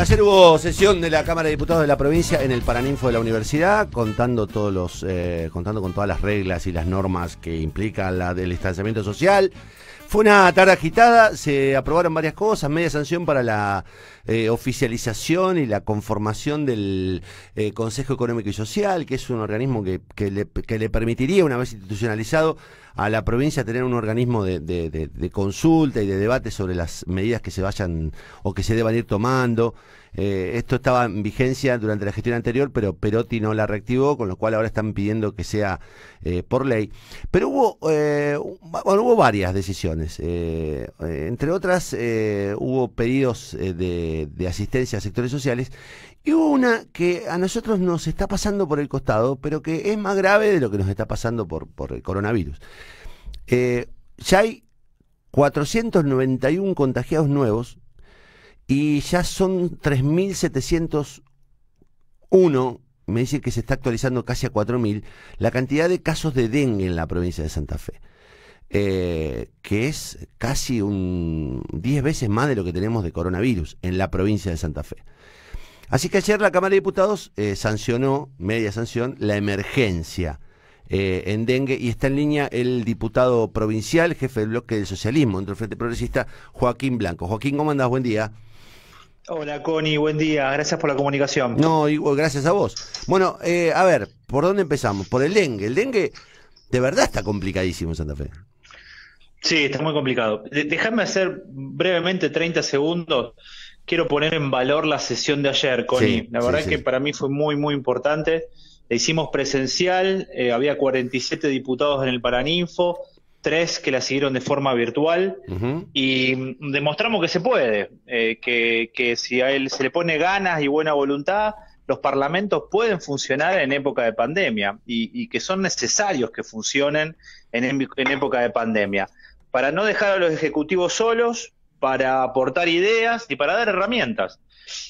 ayer hubo sesión de la Cámara de Diputados de la provincia en el Paraninfo de la Universidad, contando todos los, eh, contando con todas las reglas y las normas que implica la del distanciamiento social. Fue una tarde agitada, se aprobaron varias cosas, media sanción para la eh, oficialización y la conformación del eh, Consejo Económico y Social, que es un organismo que le permitiría, una vez institucionalizado, a la provincia tener un organismo de, consulta y de debate sobre las medidas que se vayan o que se deban ir tomando. Eh, esto estaba en vigencia durante la gestión anterior, pero Perotti no la reactivó, con lo cual ahora están pidiendo que sea eh, por ley. Pero hubo, eh, hubo varias decisiones. entre otras, hubo pedidos de asistencia a sectores sociales y una que a nosotros nos está pasando por el costado, pero que es más grave de lo que nos está pasando por, por el coronavirus. Eh, ya hay 491 contagiados nuevos y ya son 3.701, me dice que se está actualizando casi a 4.000, la cantidad de casos de dengue en la provincia de Santa Fe. Eh, que es casi un 10 veces más de lo que tenemos de coronavirus en la provincia de Santa Fe. Así que ayer la Cámara de Diputados eh, sancionó, media sanción, la emergencia eh, en dengue y está en línea el diputado provincial, jefe del bloque del socialismo, dentro del Frente Progresista, Joaquín Blanco. Joaquín, ¿cómo andás? Buen día. Hola Connie, buen día, gracias por la comunicación. No, gracias a vos. Bueno, eh, a ver, ¿por dónde empezamos? Por el dengue. El dengue de verdad está complicadísimo en Santa Fe. Sí, está muy complicado. Déjame hacer brevemente 30 segundos quiero poner en valor la sesión de ayer, Connie. la verdad que para mí fue muy, muy importante. La hicimos presencial, eh, había 47 diputados en el Paraninfo, tres que la siguieron de forma virtual y demostramos que se puede, eh, que, que si a él se le pone ganas y buena voluntad, los parlamentos pueden funcionar en época de pandemia y, y que son necesarios que funcionen en, en, época de pandemia. Para no dejar a los ejecutivos solos, para aportar ideas y para dar herramientas.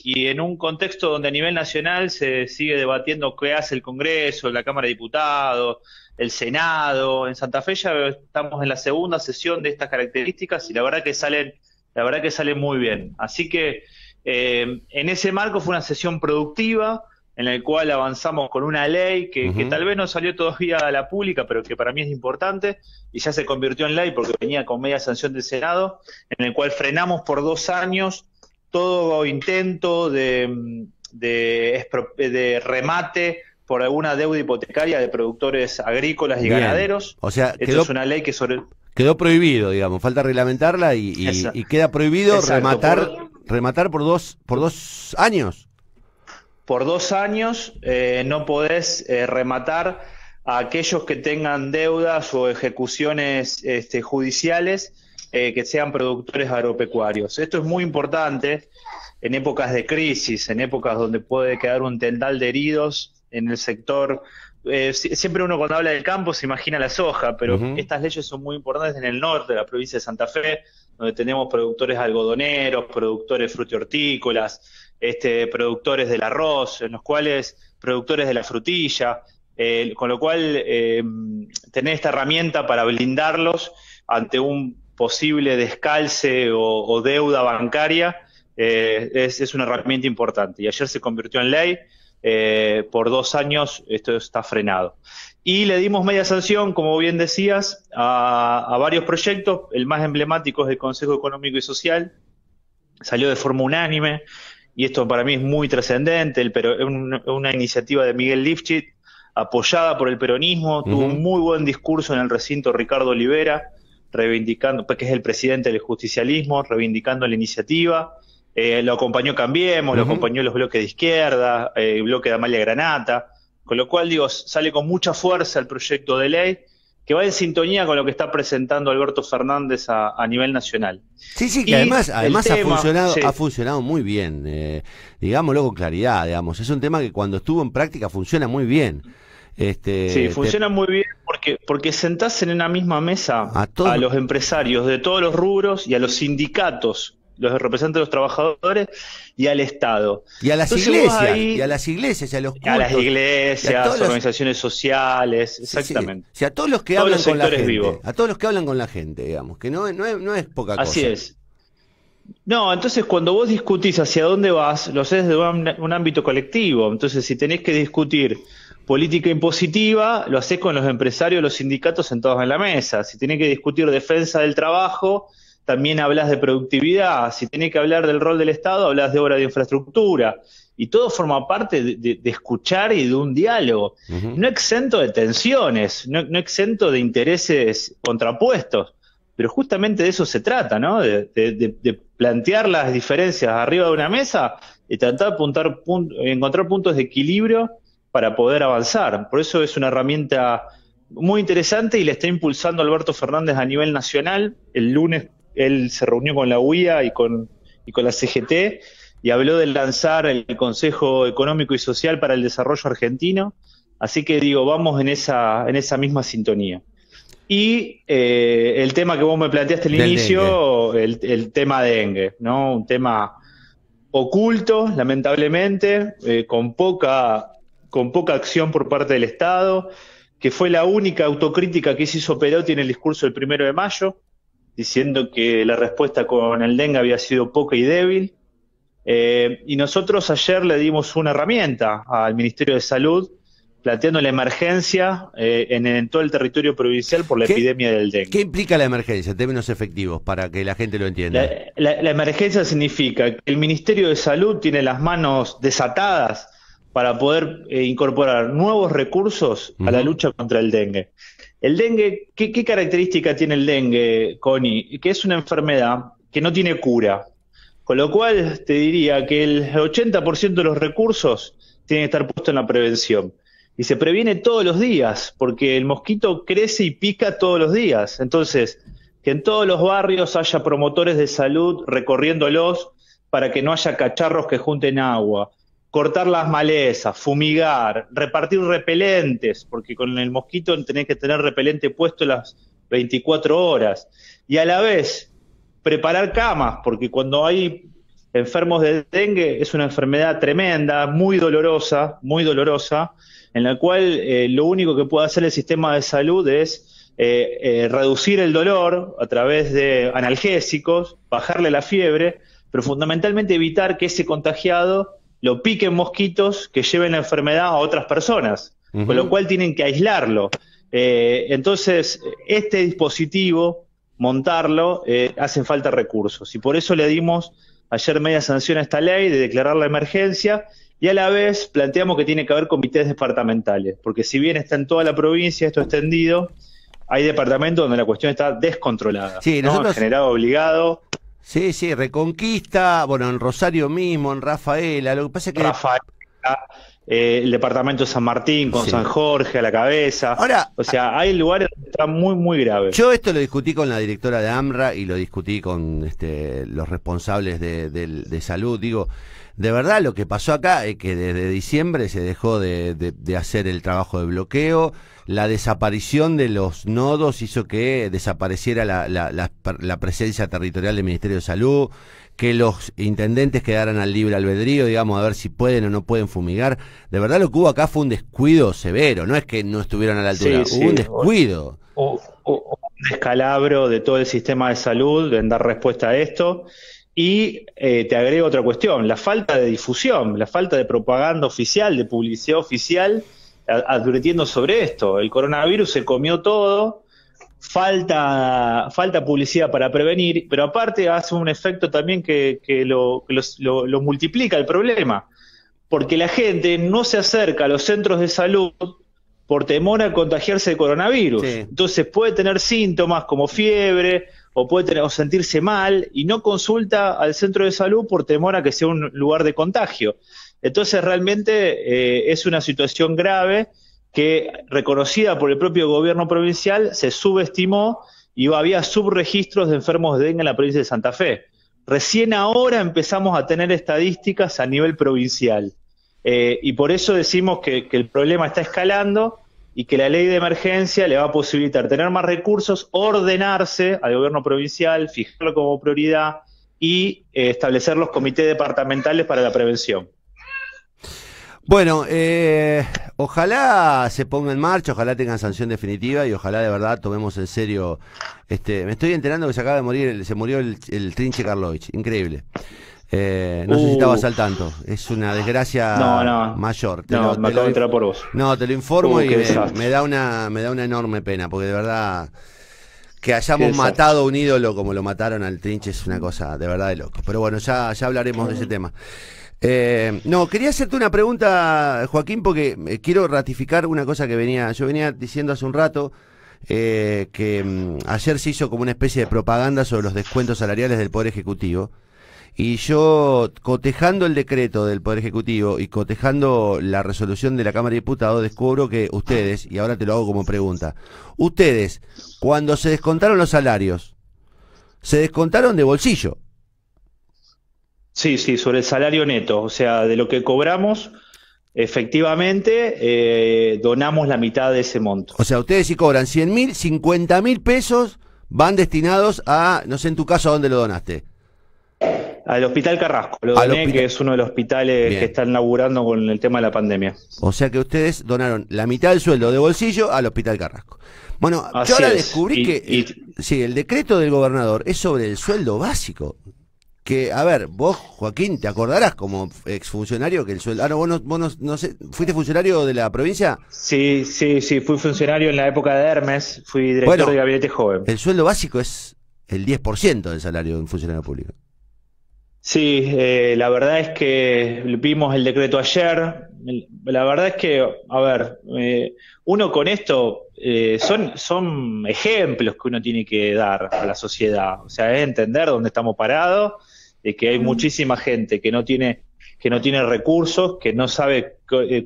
Y en un contexto donde a nivel nacional se sigue debatiendo qué hace el Congreso, la Cámara de Diputados, el Senado, en Santa Fe ya estamos en la segunda sesión de estas características y la verdad que salen, la verdad que salen muy bien. Así que eh, en ese marco fue una sesión productiva, en el cual avanzamos con una ley que, tal vez no salió todavía a la pública, pero que para mí es importante, y ya se convirtió en ley porque venía con media sanción del Senado, en el cual frenamos por dos años todo intento de, de, remate por alguna deuda hipotecaria de productores agrícolas y ganaderos. O sea, quedó, es una ley que sobre... Quedó prohibido, digamos, falta reglamentarla y, queda prohibido rematar, rematar por dos, por dos años por dos años eh, no podés eh, rematar a aquellos que tengan deudas o ejecuciones este, judiciales eh, que sean productores agropecuarios. Esto es muy importante en épocas de crisis, en épocas donde puede quedar un tendal de heridos en el sector. siempre uno cuando habla del campo se imagina la soja, pero estas leyes son muy importantes en el norte de la provincia de Santa Fe, donde tenemos productores algodoneros, productores frutihortícolas, este, productores del arroz, en los cuales productores de la frutilla, eh, con lo cual eh, tener esta herramienta para blindarlos ante un posible descalce o, deuda bancaria eh, es, una herramienta importante. Y ayer se convirtió en ley, por dos años esto está frenado. Y le dimos media sanción, como bien decías, a, a varios proyectos. El más emblemático es el Consejo Económico y Social, salió de forma unánime, y esto para mí es muy trascendente, el pero una iniciativa de Miguel Lifchit, apoyada por el peronismo, tuvo un muy buen discurso en el recinto Ricardo Olivera, reivindicando, que es el presidente del justicialismo, reivindicando la iniciativa. Eh, lo acompañó Cambiemos, lo acompañó los bloques de izquierda, eh, el bloque de Amalia Granata, con lo cual digo, sale con mucha fuerza el proyecto de ley que va en sintonía con lo que está presentando Alberto Fernández a, nivel nacional. Sí, sí, que además, ha, funcionado, ha funcionado muy bien, eh, digámoslo con claridad, digamos. Es un tema que cuando estuvo en práctica funciona muy bien. Este, sí, funciona muy bien porque, porque sentás en una misma mesa a los empresarios de todos los rubros y a los sindicatos los representantes de los trabajadores y al Estado. Y a las iglesias, y a las iglesias, a los cultos, A las iglesias, a organizaciones sociales, exactamente. a todos los que hablan con la gente, a todos los que hablan con la gente, digamos, que no, no, es, poca cosa. Así es. No, entonces cuando vos discutís hacia dónde vas, lo haces desde un, un, ámbito colectivo. Entonces, si tenés que discutir política impositiva, lo haces con los empresarios, los sindicatos sentados en la mesa. Si tenés que discutir defensa del trabajo, también hablas de productividad, si tenés que hablar del rol del Estado, hablas de obra de infraestructura, y todo forma parte de, escuchar y de un diálogo, no exento de tensiones, no, exento de intereses contrapuestos, pero justamente de eso se trata, ¿no? De, plantear las diferencias arriba de una mesa y tratar de apuntar encontrar puntos de equilibrio para poder avanzar. Por eso es una herramienta muy interesante y le está impulsando Alberto Fernández a nivel nacional. El lunes él se reunió con la UIA y con, y con la CGT y habló de lanzar el Consejo Económico y Social para el Desarrollo Argentino. Así que digo, vamos en esa, en esa misma sintonía. Y eh, el tema que vos me planteaste al inicio, el, tema tema dengue, ¿no? Un tema oculto, lamentablemente, eh, con, poca, con poca acción por parte del Estado, que fue la única autocrítica que se hizo Perotti en el discurso del primero de mayo, diciendo que la respuesta con el dengue había sido poca y débil. Eh, y nosotros ayer le dimos una herramienta al Ministerio de Salud planteando la emergencia eh, en, todo el territorio provincial por la epidemia del dengue. ¿Qué implica la emergencia en términos efectivos para que la gente lo entienda? La, emergencia significa que el Ministerio de Salud tiene las manos desatadas para poder eh, incorporar nuevos recursos a la lucha contra el dengue. El dengue, ¿qué, característica tiene el dengue, Connie? Que es una enfermedad que no tiene cura. Con lo cual, te diría que el 80% de los recursos tienen que estar puestos en la prevención. Y se previene todos los días, porque el mosquito crece y pica todos los días. Entonces, que en todos los barrios haya promotores de salud recorriéndolos para que no haya cacharros que junten agua, cortar las malezas, fumigar, repartir repelentes, porque con el mosquito tenés que tener repelente puesto las 24 horas, y a la vez preparar camas, porque cuando hay enfermos de dengue es una enfermedad tremenda, muy dolorosa, muy dolorosa, en la cual eh, lo único que puede hacer el sistema de salud es eh, eh, reducir el dolor a través de analgésicos, bajarle la fiebre, pero fundamentalmente evitar que ese contagiado lo piquen mosquitos que lleven la enfermedad a otras personas, con lo cual tienen que aislarlo. Eh, entonces, este dispositivo, montarlo, eh, hacen falta recursos y por eso le dimos ayer media sanción a esta ley de declarar la emergencia y a la vez planteamos que tiene que haber comités departamentales, porque si bien está en toda la provincia, esto extendido, hay departamentos donde la cuestión está descontrolada. generado obligado Sí, sí, Reconquista, bueno, en Rosario mismo, en Rafaela, lo que pasa es que... Rafaela, eh, el departamento San Martín con San Jorge a la cabeza. Ahora, o sea, hay lugares donde está muy, muy grave. Yo esto lo discutí con la directora de AMRA y lo discutí con este, los responsables de, de salud. Digo, de verdad lo que pasó acá es que desde diciembre se dejó de, hacer el trabajo de bloqueo, la desaparición de los nodos hizo que desapareciera la, presencia territorial del Ministerio de Salud, que los intendentes quedaran al libre albedrío, digamos, a ver si pueden o no pueden fumigar. De verdad lo que hubo acá fue un descuido severo, no es que no estuvieron a la altura, hubo un descuido. un descalabro de todo el sistema de salud en dar respuesta a esto. Y eh, te agrego otra cuestión, la falta de difusión, la falta de propaganda oficial, de publicidad oficial, advirtiendo sobre esto. El coronavirus se comió todo, falta, falta publicidad para prevenir, pero aparte hace un efecto también que, lo, lo, multiplica el problema, porque la gente no se acerca a los centros de salud por temor a contagiarse de coronavirus. Entonces puede tener síntomas como fiebre o puede tener, sentirse mal y no consulta al centro de salud por temor a que sea un lugar de contagio. Entonces realmente eh, es una situación grave que reconocida por el propio gobierno provincial se subestimó y había subregistros de enfermos de dengue en la provincia de Santa Fe. Recién ahora empezamos a tener estadísticas a nivel provincial. Eh, y por eso decimos que el problema está escalando y que la ley de emergencia le va a posibilitar tener más recursos, ordenarse al gobierno provincial, fijarlo como prioridad y eh, establecer los comités departamentales para la prevención. Bueno, eh, ojalá se ponga en marcha, ojalá tengan sanción definitiva y ojalá de verdad tomemos en serio. Este, me estoy enterando que se acaba de morir, se murió el, Trinche Karlovich, increíble. Eh, no sé si uh. al tanto. Es una desgracia mayor. no, te lo, por vos. No, te lo informo uh, y me, da una, me da una enorme pena, porque de verdad que hayamos matado a un ídolo como lo mataron al Trinche es una cosa de verdad de loco. Pero bueno, ya, ya hablaremos de ese mm. tema. Eh, no, quería hacerte una pregunta, Joaquín, porque eh, quiero ratificar una cosa que venía, yo venía diciendo hace un rato. que mm, ayer se hizo como una especie de propaganda sobre los descuentos salariales del Poder Ejecutivo. Y yo, cotejando el decreto del Poder Ejecutivo y cotejando la resolución de la Cámara de Diputados, descubro que ustedes, y ahora te lo hago como pregunta, ustedes, cuando se descontaron los salarios, se descontaron de bolsillo. Sí, sí, sobre el salario neto, o sea, de lo que cobramos, efectivamente eh, donamos la mitad de ese monto. O sea, ustedes si cobran 100 mil, 50 mil pesos van destinados a, no sé en tu caso a dónde lo donaste. Al Hospital Carrasco, lo doné, que es uno de los hospitales que están laburando con el tema de la pandemia. O sea que ustedes donaron la mitad del sueldo de bolsillo al Hospital Carrasco. Bueno, yo ahora descubrí que Sí, el decreto del gobernador es sobre el sueldo básico. Que, a ver, vos, Joaquín, te acordarás como exfuncionario que el sueldo. Ah, no, vos, no, sé, ¿fuiste funcionario de la provincia? Sí, sí, sí, fui funcionario en la época de Hermes, fui director de gabinete joven. El sueldo básico es el 10% del salario de un funcionario público. Sí, eh, la verdad es que vimos el decreto ayer. La verdad es que, a ver, eh, uno con esto eh, son, son ejemplos que uno tiene que dar a la sociedad. O sea, es entender dónde estamos parados, de que hay muchísima gente que no tiene que no tiene recursos, que no sabe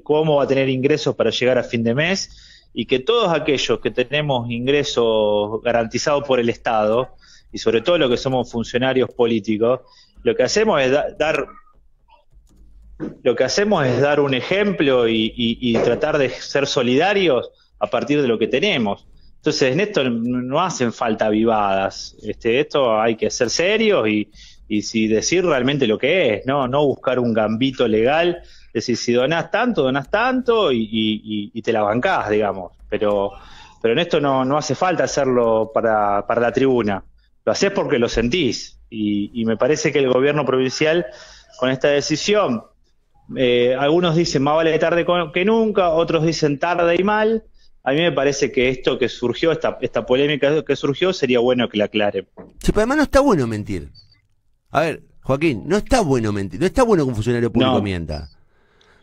cómo va a tener ingresos para llegar a fin de mes y que todos aquellos que tenemos ingresos garantizados por el Estado y sobre todo los que somos funcionarios políticos, lo que hacemos es dar lo que hacemos es dar un ejemplo y, tratar de ser solidarios a partir de lo que tenemos. Entonces, en esto no hacen falta vivadas. Este, esto hay que ser serios y, si decir realmente lo que es, no, no buscar un gambito legal, decir si donás tanto, donás tanto y, te la bancás, digamos. Pero, pero en esto no, hace falta hacerlo para, para la tribuna. Lo haces porque lo sentís. Y, me parece que el gobierno provincial, con esta decisión, eh, algunos dicen más vale tarde que nunca, otros dicen tarde y mal. A mí me parece que esto que surgió, esta, esta polémica que surgió, sería bueno que la aclare. Sí, pero además no está bueno mentir. A ver, Joaquín, no está bueno mentir, no está bueno que un funcionario público mienta.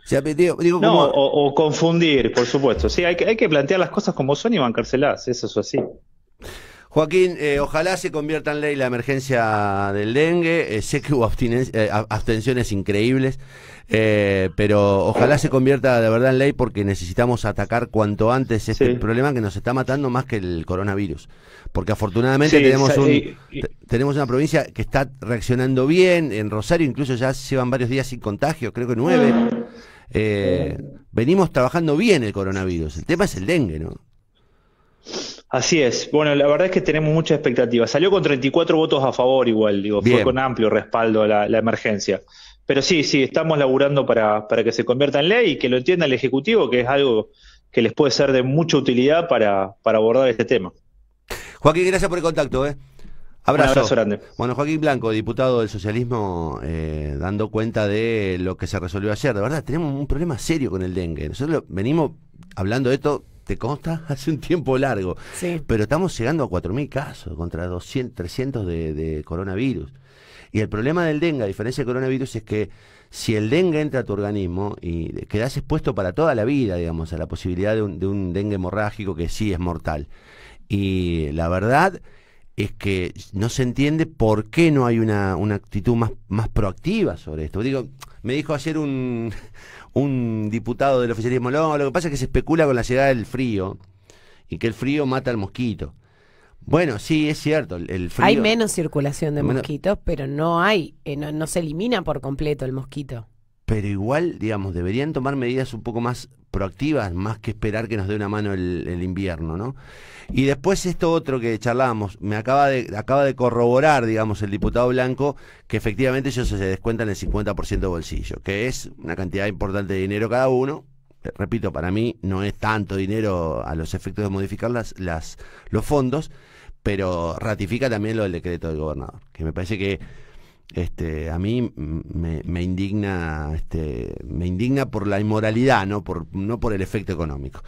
O no, o, confundir, por supuesto. Sí, hay que, plantear las cosas como son y bancárselas eso es así. Joaquín, eh, ojalá se convierta en ley la emergencia del dengue. Eh, sé que hubo eh, abstenciones increíbles, pero ojalá se convierta de verdad en ley porque necesitamos atacar cuanto antes este problema que nos está matando más que el coronavirus. Porque afortunadamente tenemos, tenemos una provincia que está reaccionando bien. En Rosario incluso ya llevan varios días sin contagios, creo que nueve. Mm. venimos trabajando bien el coronavirus. El tema es el dengue, ¿no? Así es. Bueno, la verdad es que tenemos muchas expectativas. Salió con 34 votos a favor igual, digo, fue con amplio respaldo a la, emergencia. Pero sí, sí, estamos laburando para, que se convierta en ley y que lo entienda el Ejecutivo, que es algo que les puede ser de mucha utilidad para, abordar este tema. Joaquín, gracias por el contacto. ¿eh? Abrazo. Un abrazo grande. Bueno, Joaquín Blanco, diputado del socialismo, eh, dando cuenta de lo que se resolvió ayer. De verdad, tenemos un problema serio con el dengue. Nosotros venimos hablando de esto te consta hace un tiempo largo. Pero estamos llegando a 4.000 casos contra 200, 300 de, coronavirus. Y el problema del dengue, a diferencia del coronavirus, es que si el dengue entra a tu organismo y quedas expuesto para toda la vida, digamos, a la posibilidad de un dengue hemorrágico que sí es mortal. Y la verdad es que no se entiende por qué no hay una, actitud más, más proactiva sobre esto. Digo, me dijo ayer un, un diputado del oficialismo, no, lo que pasa es que se especula con la llegada del frío y que el frío mata al mosquito. Bueno, sí, es cierto, el frío... Hay menos circulación de mosquitos, pero no hay, eh, no se elimina por completo el mosquito. Pero igual, digamos, deberían tomar medidas un poco más proactivas más que esperar que nos dé una mano el, invierno, ¿no? Y después esto otro que charlábamos, me acaba de, acaba de corroborar, digamos, el diputado Blanco, que efectivamente ellos se descuentan el 50% de bolsillo, que es una cantidad importante de dinero cada uno. Eh, repito, para mí no es tanto dinero a los efectos de modificar las, los fondos, pero ratifica también lo del decreto del gobernador, que me parece que este, a mí me, indigna, este, me indigna por la inmoralidad, no por el efecto económico.